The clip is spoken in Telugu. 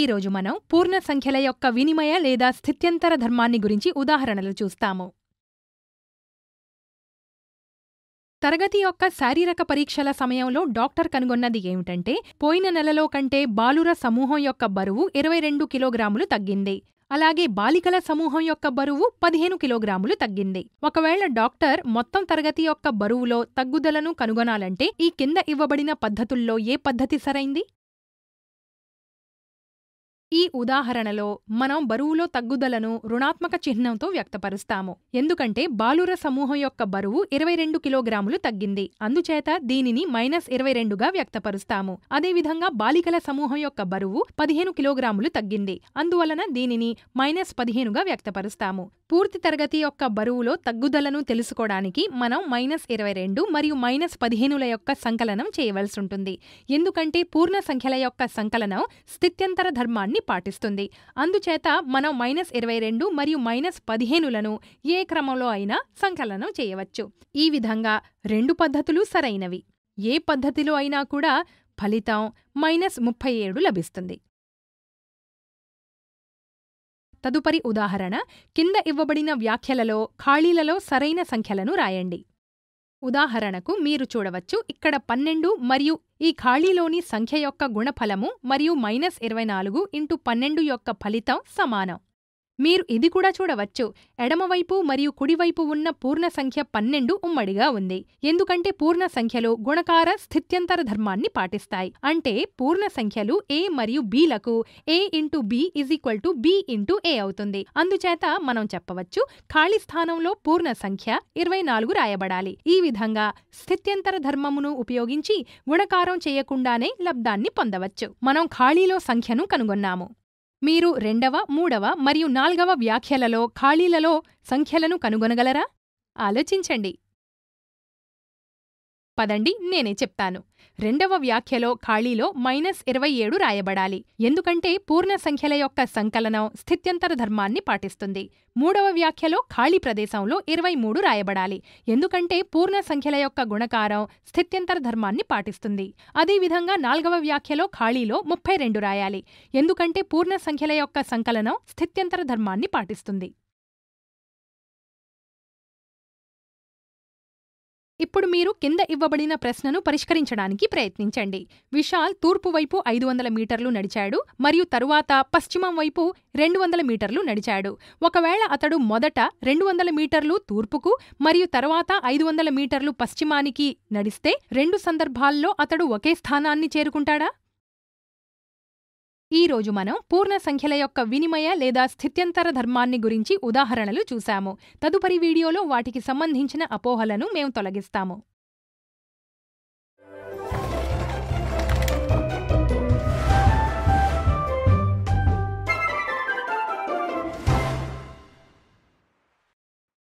ఈరోజు మనం పూర్ణ సంఖ్యల యొక్క వినిమయ లేదా స్థిత్యంతర ధర్మాన్ని గురించి ఉదాహరణలు చూస్తాము తరగతి యొక్క శారీరక పరీక్షల సమయంలో డాక్టర్ కనుగొన్నది ఏమిటంటే పోయిన నెలలో కంటే బాలుర సమూహం యొక్క బరువు ఇరవై రెండు కిలోగ్రాములు తగ్గింది అలాగే బాలికల సమూహం యొక్క బరువు పదిహేను కిలోగ్రాములు తగ్గింది ఒకవేళ డాక్టర్ మొత్తం తరగతి యొక్క బరువులో తగ్గుదలను కనుగొనాలంటే ఈ కింద ఇవ్వబడిన పద్ధతుల్లో ఏ పద్ధతి సరైంది ఉదాహరణలో మనం బరువులో తగ్గుదలను రుణాత్మక చిహ్నంతో వ్యక్తపరుస్తాము ఎందుకంటే బాలుర సమూహం యొక్క బరువు ఇరవై రెండు కిలోగ్రాములు తగ్గింది అందుచేత దీనిని మైనస్ ఇరవై రెండుగా వ్యక్తపరుస్తాము అదేవిధంగా బాలికల సమూహం యొక్క బరువు పదిహేను కిలోగ్రాములు తగ్గింది అందువలన దీనిని మైనస్ పదిహేనుగా వ్యక్తపరుస్తాము పూర్తి తరగతి యొక్క బరువులో తగ్గుదలను తెలుసుకోవడానికి మనం మైనస్ ఇరవై రెండు మరియు మైనస్ పదిహేనుల యొక్క సంకలనం చేయవలసి ఉంటుంది ఎందుకంటే పూర్ణ సంఖ్యల యొక్క సంకలనం స్థిత్యంతర ధర్మాన్ని పాటిస్తుంది అందుచేత మనం మైనస్ ఇరవై రెండు మరియు మైనస్ పదిహేనులను ఏ క్రమంలో అయినా సంకలనం చేయవచ్చు ఈ విధంగా రెండు పద్ధతులు సరైనవి ఏ పద్ధతిలో అయినా కూడా ఫలితం మైనస్ ముప్పై ఏడు లభిస్తుంది తదుపరి ఉదాహరణ కింద ఇవ్వబడిన వ్యాఖ్యలలో ఖాళీలలో సరైన సంఖ్యలను రాయండి ఉదాహరణకు మీరు చూడవచ్చు ఇక్కడ పన్నెండు మరియు ఈ ఖాళీలోని సంఖ్య యొక్క గుణఫలము మరియు మైనస్ ఇరవై నాలుగు ఇంటూ పన్నెండు యొక్క ఫలితం సమానం మీరు ఇది కూడా చూడవచ్చు ఎడమవైపు మరియు కుడివైపు ఉన్న పూర్ణ సంఖ్య పన్నెండు ఉమ్మడిగా ఉంది ఎందుకంటే పూర్ణ సంఖ్యలో గుణకార స్థిత్యంతర ధర్మాన్ని పాటిస్తాయి అంటే పూర్ణ సంఖ్యలు ఏ మరియు బీలకు A into B is equal to B into A అవుతుంది అందుచేత మనం చెప్పవచ్చు ఖాళీ స్థానంలో పూర్ణ సంఖ్య ఇరవై నాలుగు రాయబడాలి ఈ విధంగా స్థిత్యంతర ధర్మమును ఉపయోగించి గుణకారం చేయకుండానే లబ్ధాన్ని పొందవచ్చు మనం ఖాళీలో సంఖ్యను కనుగొన్నాము మీరు రెండవ మూడవ మరియు నాల్గవ వ్యాఖ్యలలో ఖాళీలలో సంఖ్యలను కనుగొనగలరా ఆలోచించండి పదండి నేనే చెప్తాను రెండవ వ్యాఖ్యలో ఖాళీలో మైనస్ ఇరవై ఏడు రాయబడాలి ఎందుకంటే పూర్ణ సంఖ్యల యొక్క సంకలనం స్థిత్యంతర ధర్మాన్ని పాటిస్తుంది మూడవ వ్యాఖ్యలో ఖాళీ ప్రదేశంలో ఇరవై మూడు రాయబడాలి ఎందుకంటే పూర్ణ సంఖ్యల యొక్క గుణకారం స్థిత్యంతర ధర్మాన్ని పాటిస్తుంది అదేవిధంగా నాల్గవ వ్యాఖ్యలో ఖాళీలో ముప్పై రెండు రాయాలి ఎందుకంటే పూర్ణ సంఖ్యల యొక్క సంకలనం స్థిత్యంతర ధర్మాన్ని పాటిస్తుంది ఇప్పుడు మీరు కింద ఇవ్వబడిన ప్రశ్నను పరిష్కరించడానికి ప్రయత్నించండి విశాల్ తూర్పు వైపు ఐదు వందల మీటర్లు నడిచాడు మరియు తరువాత పశ్చిమం వైపు రెండు వందల మీటర్లు నడిచాడు ఒకవేళ అతడు మొదట రెండు వందల మీటర్లు తూర్పుకు మరియు తరువాత ఐదు వందల మీటర్లు పశ్చిమానికి నడిస్తే రెండు సందర్భాల్లో అతడు ఒకే స్థానాన్ని చేరుకుంటాడా ఈ రోజు మనం పూర్ణ సంఖ్యల యొక్క వినిమయ లేదా స్థిత్యంతర ధర్మాన్ని గురించి ఉదాహరణలు చూశాము తదుపరి వీడియోలో వాటికి సంబంధించిన అపోహలను మేము తొలగిస్తాము